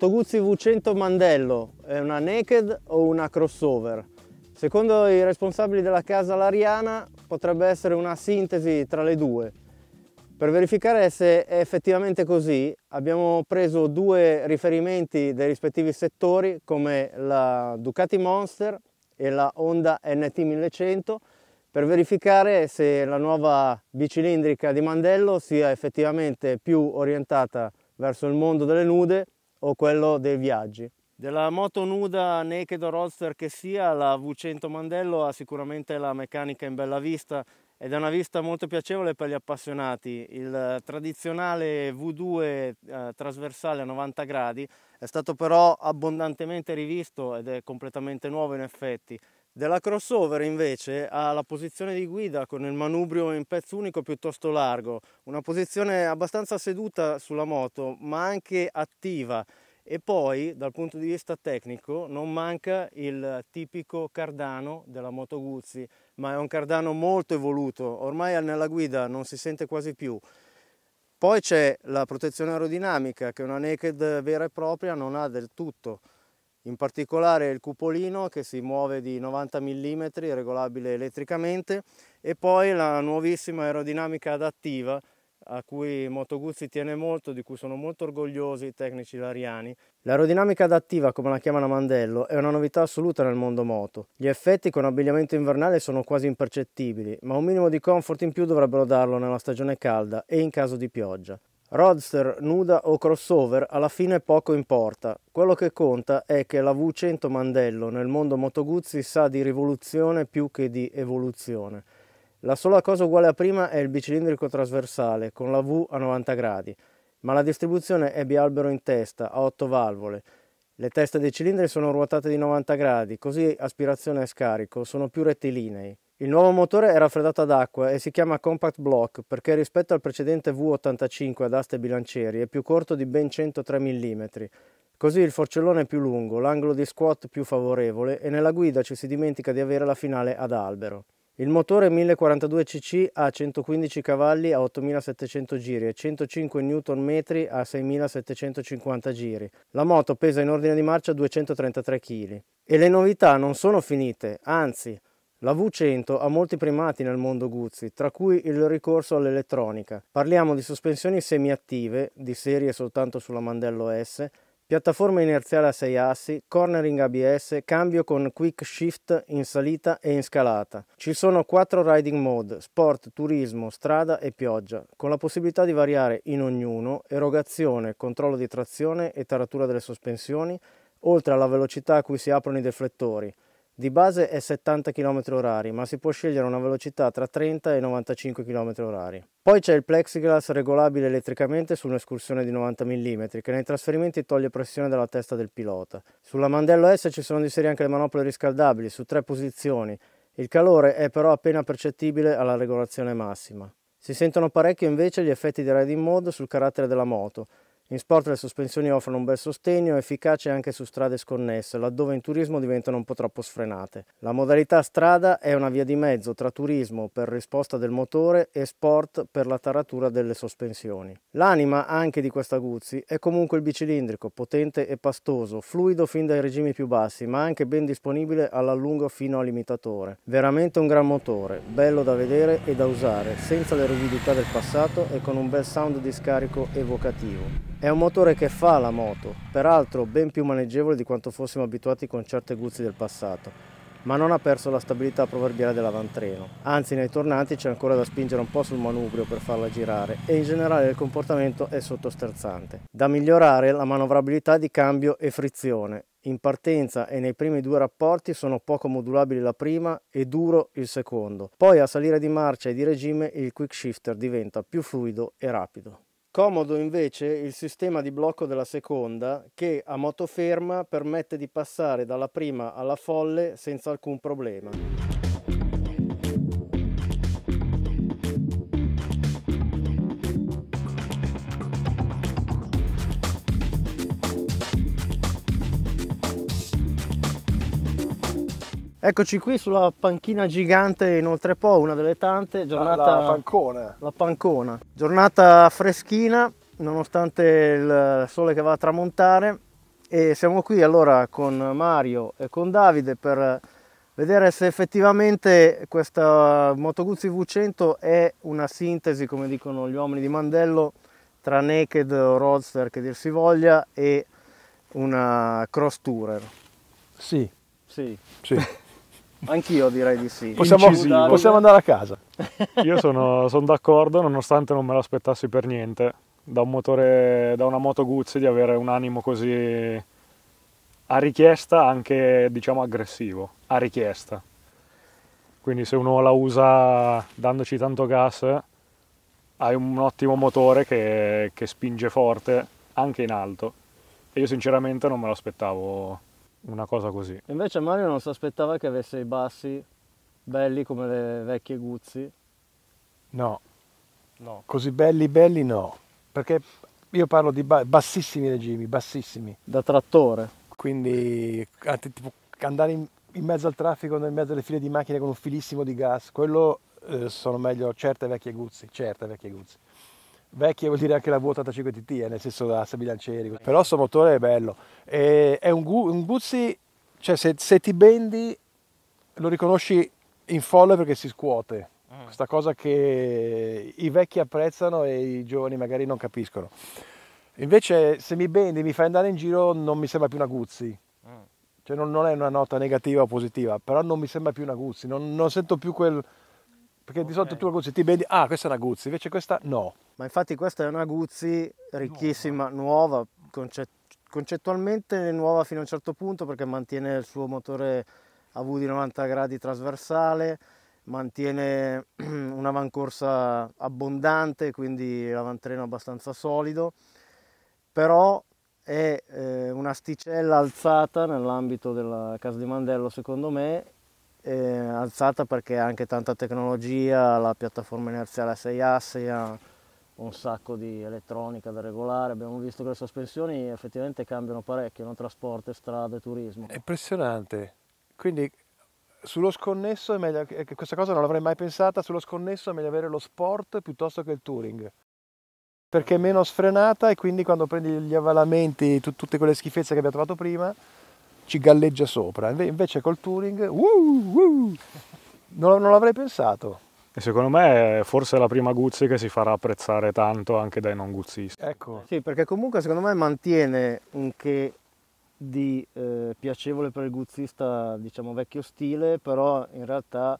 Moto Guzzi V100 Mandello, è una naked o una crossover? Secondo i responsabili della casa Lariana potrebbe essere una sintesi tra le due. Per verificare se è effettivamente così abbiamo preso due riferimenti dei rispettivi settori come la Ducati Monster e la Honda NT 1100 per verificare se la nuova bicilindrica di Mandello sia effettivamente più orientata verso il mondo delle nude o quello dei viaggi. Della moto nuda naked o roadster che sia, la V100 Mandello ha sicuramente la meccanica in bella vista ed è una vista molto piacevole per gli appassionati. Il tradizionale V2 eh, trasversale a 90 gradi è stato però abbondantemente rivisto ed è completamente nuovo in effetti. Della crossover invece ha la posizione di guida con il manubrio in pezzo unico piuttosto largo, una posizione abbastanza seduta sulla moto ma anche attiva e poi dal punto di vista tecnico non manca il tipico cardano della moto Guzzi ma è un cardano molto evoluto, ormai nella guida non si sente quasi più. Poi c'è la protezione aerodinamica che una Naked vera e propria non ha del tutto in particolare il cupolino che si muove di 90 mm, regolabile elettricamente, e poi la nuovissima aerodinamica adattiva a cui Moto Guzzi tiene molto, di cui sono molto orgogliosi i tecnici lariani. L'aerodinamica adattiva, come la chiamano Mandello, è una novità assoluta nel mondo moto. Gli effetti con abbigliamento invernale sono quasi impercettibili, ma un minimo di comfort in più dovrebbero darlo nella stagione calda e in caso di pioggia. Roadster nuda o crossover alla fine poco importa, quello che conta è che la V100 Mandello nel mondo motoguzzi sa di rivoluzione più che di evoluzione. La sola cosa uguale a prima è il bicilindrico trasversale con la V a 90 gradi, ma la distribuzione è bialbero in testa a 8 valvole. Le teste dei cilindri sono ruotate di 90 gradi, così aspirazione e scarico sono più rettilinei. Il nuovo motore è raffreddato ad acqua e si chiama Compact Block perché rispetto al precedente V85 ad aste bilancieri è più corto di ben 103 mm. Così il forcellone è più lungo, l'angolo di squat più favorevole e nella guida ci si dimentica di avere la finale ad albero. Il motore 1042 cc ha 115 cavalli a 8700 giri e 105 Nm a 6750 giri. La moto pesa in ordine di marcia 233 kg. E le novità non sono finite, anzi, la V100 ha molti primati nel mondo Guzzi, tra cui il ricorso all'elettronica. Parliamo di sospensioni semiattive, di serie soltanto sulla Mandello S, piattaforma inerziale a 6 assi, cornering ABS, cambio con quick shift in salita e in scalata. Ci sono 4 riding mode, sport, turismo, strada e pioggia, con la possibilità di variare in ognuno erogazione, controllo di trazione e taratura delle sospensioni, oltre alla velocità a cui si aprono i deflettori di base è 70 km h ma si può scegliere una velocità tra 30 e 95 km h Poi c'è il plexiglass regolabile elettricamente su un'escursione di 90 mm che nei trasferimenti toglie pressione dalla testa del pilota. Sulla Mandello S ci sono di serie anche le manopole riscaldabili su tre posizioni. Il calore è però appena percettibile alla regolazione massima. Si sentono parecchio invece gli effetti di riding mode sul carattere della moto, in sport le sospensioni offrono un bel sostegno, efficace anche su strade sconnesse, laddove in turismo diventano un po' troppo sfrenate. La modalità strada è una via di mezzo tra turismo per risposta del motore e sport per la taratura delle sospensioni. L'anima anche di questa Guzzi è comunque il bicilindrico, potente e pastoso, fluido fin dai regimi più bassi, ma anche ben disponibile all'allungo fino al limitatore. Veramente un gran motore, bello da vedere e da usare, senza le rigidità del passato e con un bel sound di scarico evocativo. È un motore che fa la moto, peraltro ben più maneggevole di quanto fossimo abituati con certe guzzi del passato, ma non ha perso la stabilità proverbiale dell'avantreno. Anzi, nei tornanti c'è ancora da spingere un po' sul manubrio per farla girare e in generale il comportamento è sottosterzante. Da migliorare la manovrabilità di cambio e frizione. In partenza e nei primi due rapporti sono poco modulabili la prima e duro il secondo. Poi a salire di marcia e di regime il quick shifter diventa più fluido e rapido. Comodo invece il sistema di blocco della seconda che a motoferma permette di passare dalla prima alla folle senza alcun problema. Eccoci qui sulla panchina gigante in Oltrepo, una delle tante, giornata... La pancona. La pancona. Giornata freschina, nonostante il sole che va a tramontare. E siamo qui allora con Mario e con Davide per vedere se effettivamente questa Moto Guzzi V100 è una sintesi, come dicono gli uomini di Mandello, tra naked roadster, che dir si voglia, e una cross tourer. Sì. Sì. sì. Anch'io direi di sì. Possiamo, possiamo andare a casa. Io sono, sono d'accordo, nonostante non me l'aspettassi per niente da, un motore, da una moto Guzzi di avere un animo così a richiesta, anche diciamo aggressivo, a richiesta. Quindi se uno la usa dandoci tanto gas, hai un ottimo motore che, che spinge forte anche in alto. E io sinceramente non me l'aspettavo una cosa così. Invece Mario non si aspettava che avesse i bassi belli come le vecchie Guzzi. No. no. Così belli belli no, perché io parlo di bassissimi regimi, bassissimi. Da trattore. Quindi tipo, andare in, in, mezzo al traffico, nel mezzo alle file di macchine con un filissimo di gas, quello eh, sono meglio certe vecchie Guzzi, certe vecchie Guzzi vecchia vuol dire anche la V85 TT, eh, nel senso la bilancieri, però sto motore è bello, e è un, un Guzzi, cioè se, se, ti bendi lo riconosci in folle perché si scuote, mm. questa cosa che i vecchi apprezzano e i giovani magari non capiscono. Invece se mi bendi, mi fai andare in giro, non mi sembra più una Guzzi. Mm. Cioè non, non, è una nota negativa o positiva, però non mi sembra più una Guzzi, non, non sento più quel, perché okay. di solito tu la Guzzi ti vedi, ah questa è una Guzzi, invece questa no. Ma infatti questa è una Guzzi ricchissima, nuova, nuova concet- concettualmente nuova fino a un certo punto perché mantiene il suo motore a V di 90 gradi trasversale, mantiene una vancorsa abbondante, quindi l'avantreno abbastanza solido, però è eh, un'asticella alzata nell'ambito della Casa di Mandello secondo me eh, alzata perché ha anche tanta tecnologia, la piattaforma inerziale a 6 assi, ha un sacco di elettronica da regolare, abbiamo visto che le sospensioni effettivamente cambiano parecchio, no? trasporto, strade, turismo. È impressionante, quindi sullo sconnesso è meglio, eh, questa cosa non l'avrei mai pensata, sullo sconnesso è meglio avere lo sport piuttosto che il touring perché è meno sfrenata e quindi quando prendi gli avvalamenti, tu, tutte quelle schifezze che abbiamo trovato prima, ci galleggia sopra. Invece col touring, uh, uh, non, non l'avrei pensato. E secondo me forse la prima Guzzi che si farà apprezzare tanto anche dai non guzzisti. Ecco. Sì, perché comunque secondo me mantiene un che di eh, piacevole per il guzzista, diciamo vecchio stile, però in realtà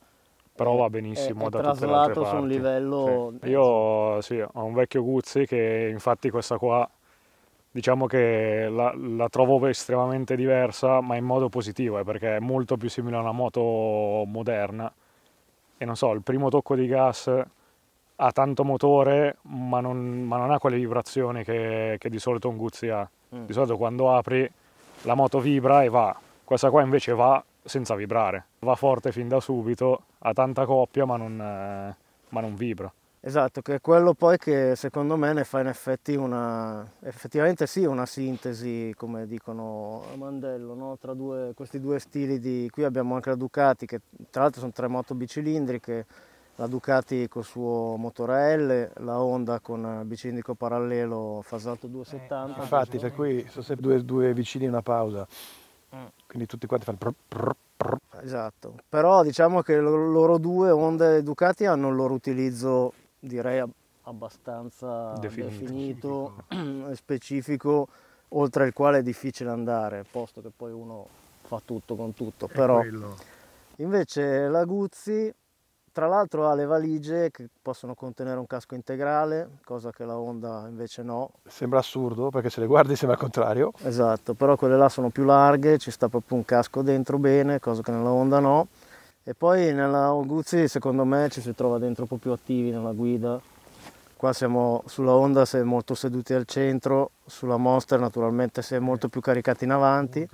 però va benissimo è, è da traslato su un livello sì. io sì, ho un vecchio Guzzi che infatti questa qua diciamo che la, la, trovo estremamente diversa, ma in modo positivo, eh, perché è molto più simile a una moto moderna. E non so, il primo tocco di gas ha tanto motore, ma non, ma non ha quelle vibrazioni che, che, di solito un Guzzi ha. Mm. Di solito quando apri la moto vibra e va. Questa qua invece va senza vibrare. Va forte fin da subito, ha tanta coppia, ma non, eh, ma non vibra. Esatto, che è quello poi che secondo me ne fa in effetti una, effettivamente sì, una sintesi, come dicono a Mandello, no? tra due, questi due stili di... Qui abbiamo anche la Ducati, che tra l'altro sono tre moto bicilindriche, la Ducati col suo motore L, la Honda con bicilindrico parallelo fasato 270. Eh, infatti, per cui cioè, sono sempre due, due vicini una pausa, mm. quindi tutti quanti fanno... Prr, prr. Esatto, però diciamo che loro due, Honda e Ducati, hanno il loro utilizzo direi abbastanza definito, definito specifico, oltre il quale è difficile andare, posto che poi uno fa tutto con tutto. È però quello. invece la Guzzi tra l'altro ha le valigie che possono contenere un casco integrale, cosa che la Honda invece no. Sembra assurdo perché se le guardi sembra il contrario. Esatto, però quelle là sono più larghe, ci sta proprio un casco dentro bene, cosa che nella Honda no. E poi nella Oguzzi secondo me ci si trova dentro un po' più attivi nella guida. Qua siamo sulla Honda, si è molto seduti al centro, sulla Monster naturalmente si è molto più caricati in avanti,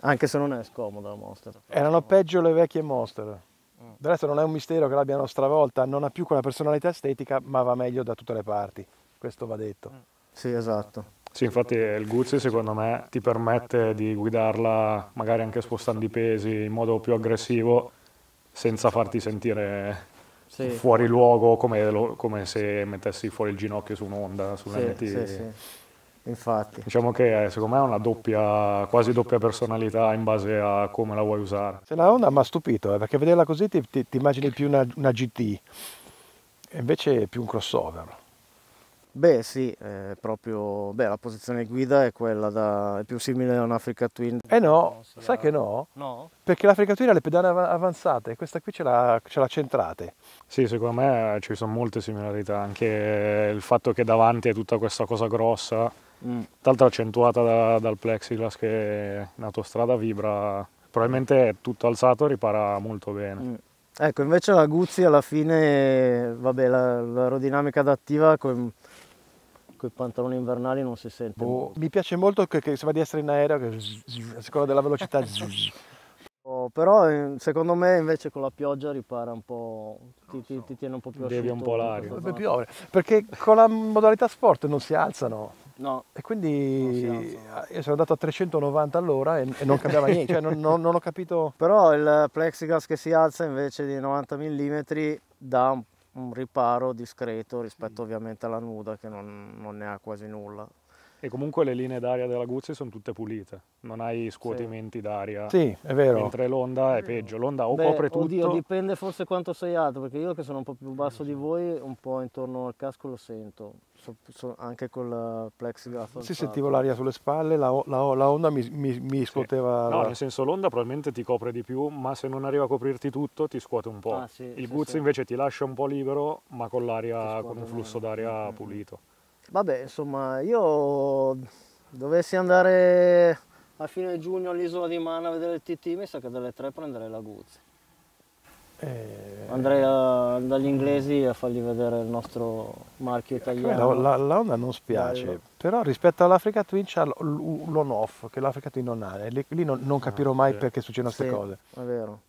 anche se non è scomoda la Monster. Erano peggio le vecchie Monster. Mm. Del resto non è un mistero che l'abbiano stravolta, non ha più quella personalità estetica, ma va meglio da tutte le parti. Questo va detto. Mm. Sì, esatto. Sì, infatti il Guzzi secondo me ti permette di guidarla magari anche spostando i pesi in modo più aggressivo senza farti sentire sì. fuori luogo come, lo, come, se mettessi fuori il ginocchio su un'onda, su sì, Sì, sì. Infatti. Diciamo che eh, secondo me è una doppia, quasi doppia personalità in base a come la vuoi usare. Se la Honda mi ha stupito, eh, perché vederla così ti, ti, ti immagini più una, una GT, e invece è più un crossover. Beh sì, proprio beh, la posizione guida è quella da, è più simile a un Africa Twin. Eh no, sai che no? No? Perché l'Africa Twin ha le pedane avanzate, questa qui ce l'ha, ce l'ha centrate. Sì, secondo me ci sono molte similarità, anche il fatto che davanti è tutta questa cosa grossa, mm. tra l'altro accentuata da, dal plexiglass che in autostrada vibra, probabilmente è tutto alzato e ripara molto bene. Mm. Ecco, invece la Guzzi alla fine, vabbè, l'aerodinamica adattiva... Con con i pantaloni invernali non si sente. Boh, mi piace molto che, che se va di essere in aereo, che a seconda della velocità. oh, però eh, secondo me invece con la pioggia ripara un po', ti, ti, ti tiene un po' più asciutto. Bevi un po' l'aria. Piovere, perché con la modalità sport non si alzano. No. E quindi io sono andato a 390 all'ora e, e non cambiava niente, cioè non, non, non, ho capito. Però il plexiglass che si alza invece di 90 mm dà un po' un riparo discreto rispetto ovviamente alla nuda che non, non ne ha quasi nulla. E comunque le linee d'aria della Guzzi sono tutte pulite, non hai scuotimenti sì. d'aria. Sì, è vero. Mentre l'onda è peggio, l'onda o Beh, copre tutto. Oddio, dipende forse quanto sei alto, perché io che sono un po' più basso di voi, un po' intorno al casco lo sento, so, so, anche col plexiglass. Sì, sentivo l'aria sulle spalle, la, la, la onda mi, mi, mi scuoteva... Sì. No, nel senso l'onda probabilmente ti copre di più, ma se non arriva a coprirti tutto ti scuote un po'. Ah, sì, Il Guzzi invece ti lascia un po' libero, ma con, l'aria, con un flusso meno. d'aria mm, mm, mm. pulito. Vabbè, insomma, io dovessi andare a fine giugno all'isola di Mana a vedere il TT, mi sa che dalle 3 prenderei la Guzzi. Eh... Andrei a, eh. dagli inglesi a fargli vedere il nostro marchio italiano. La, eh, la, la Honda non spiace, Bello. però rispetto all'Africa Twin c'ha l'on-off che l'Africa Twin non ha, lì, non, non, capirò ah, mai ah, perché succedono queste sì, cose. È vero.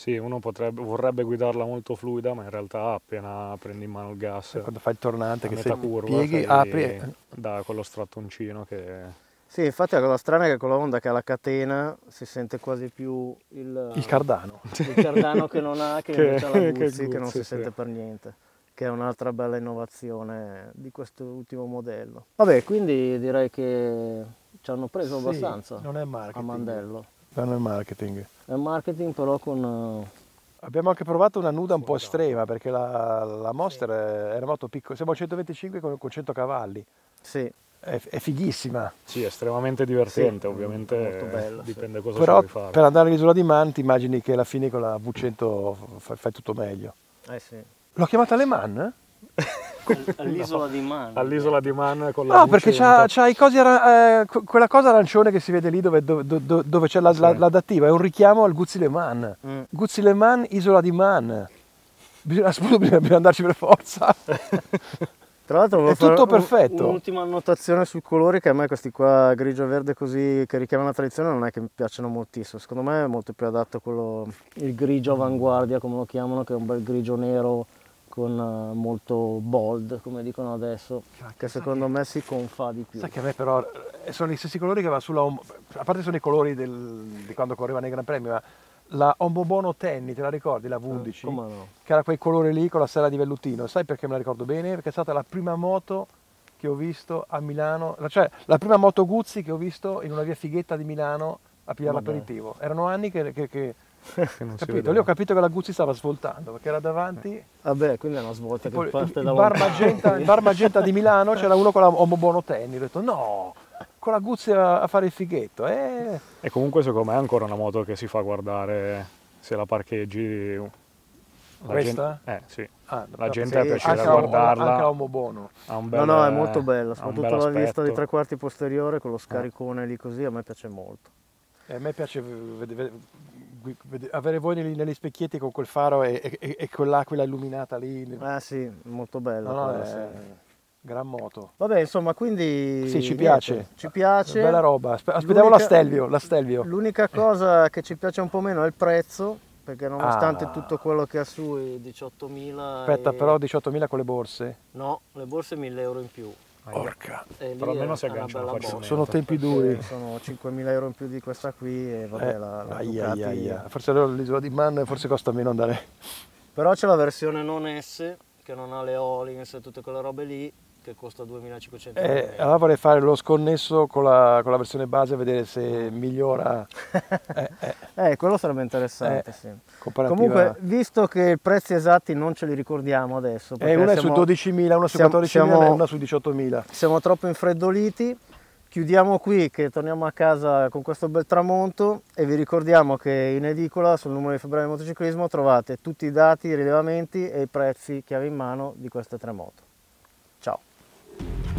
Sì, uno potrebbe, vorrebbe guidarla molto fluida, ma in realtà appena prendi in mano il gas, e cioè, quando fai il tornante, che sei curva, pieghi, apri e... da quello strattoncino che... Sì, infatti la cosa strana è che con la Honda che ha la catena si sente quasi più il, il cardano. Il cardano che non ha, che, che invece ha la Guzzi, che, che, non si sente per niente che è un'altra bella innovazione di questo ultimo modello. Vabbè, quindi direi che ci hanno preso sì, abbastanza non è a Mandello. Fanno il marketing. È marketing però con... Eh, Abbiamo anche provato una nuda un po' estrema perché la, la Monster era molto piccola, siamo a 125 con, con 100 cavalli. Sì. È, è, fighissima. Sì, è estremamente divertente, sì, ovviamente molto bella, dipende sì. cosa Però fare. per andare all'isola di Manti immagini che alla fine con la V100 fai, fai tutto meglio. Eh sì. L'ho chiamata Le Eh? All'isola no. di Man. All'isola di Man con la No, perché c'ha, c'ha i cosi, eh, quella cosa arancione che si vede lì dove, dove, dove, dove c'è la, sì. la, l'adattiva, è un richiamo al Guzzi Le Man. Mm. Guzzi Le Man, isola di Man. Bisogna, bisogna andarci per forza. Tra l'altro è tutto perfetto. Un, un'ultima annotazione sui colori che a me questi qua grigio verde così che richiamano la tradizione non è che mi piacciono moltissimo. Secondo me è molto più adatto quello il grigio avanguardia come lo chiamano che è un bel grigio nero con eh, molto bold, come dicono adesso, Cacca, che secondo me si confà di più. Sai che a me però eh, sono gli stessi colori che va sulla... a parte sono i colori del... di quando correva nei Gran Premi, ma la Ombobono Tenny te la ricordi, la V11? Eh, no? Che era quel colore lì con la sella di vellutino, sai perché me la ricordo bene? Perché è stata la prima moto che ho visto a Milano, cioè la prima moto Guzzi che ho visto in una via fighetta di Milano a pigliare l'aperitivo. Erano anni che, che, che non capito? Lì ho capito che la Guzzi stava svoltando perché era davanti. Eh, vabbè, quindi è una svolta che parte il, da bar magenta, il bar magenta di Milano c'era uno con la omobonotenni. Ho detto no, con la Guzzi a, a fare il fighetto. Eh. E comunque, secondo me, è ancora una moto che si fa guardare se la parcheggi. La Questa? Gente, eh, sì. Ah, la gente sì, è piacere a guardarla. Anche omobono. Ha un bel, no, no, è molto bella, soprattutto la vista di tre quarti posteriore con lo eh. scaricone lì così, a me piace molto. E eh, a me piace avere voi negli, negli, specchietti con quel faro e, e, e con l'aquila illuminata lì. Ah sì, molto bello. No, no, è... Eh. Gran moto. Vabbè, insomma, quindi... Sì, ci piace. Niente, ci piace. Bella roba. Aspettiamo la Stelvio, la Stelvio. L'unica cosa che ci piace un po' meno è il prezzo, perché nonostante ah. tutto quello che ha su, 18.000... Aspetta, e... però 18.000 con le borse? No, le borse 1.000 euro in più. Porca. Eh, Però almeno si agganciano facilmente. Sono tempi duri. Sono 5.000 euro in più di questa qui e vabbè eh, la, la aia, aia, aia. Forse l'isola di Man forse costa meno andare. Però c'è la versione non S che non ha le Olins e tutte quelle robe lì che costa 2.500 eh, euro. Eh, allora vorrei fare lo sconnesso con la, con la versione base e vedere se migliora. eh, eh. Eh, quello sarebbe interessante, eh, sì. Comunque, visto che i prezzi esatti non ce li ricordiamo adesso. Eh, una siamo, è su 12.000, una su 14.000 e una su 18.000. Siamo troppo infreddoliti. Chiudiamo qui che torniamo a casa con questo bel tramonto e vi ricordiamo che in edicola sul numero di febbraio del motociclismo trovate tutti i dati, i rilevamenti e i prezzi chiave in mano di queste tre moto. Ciao!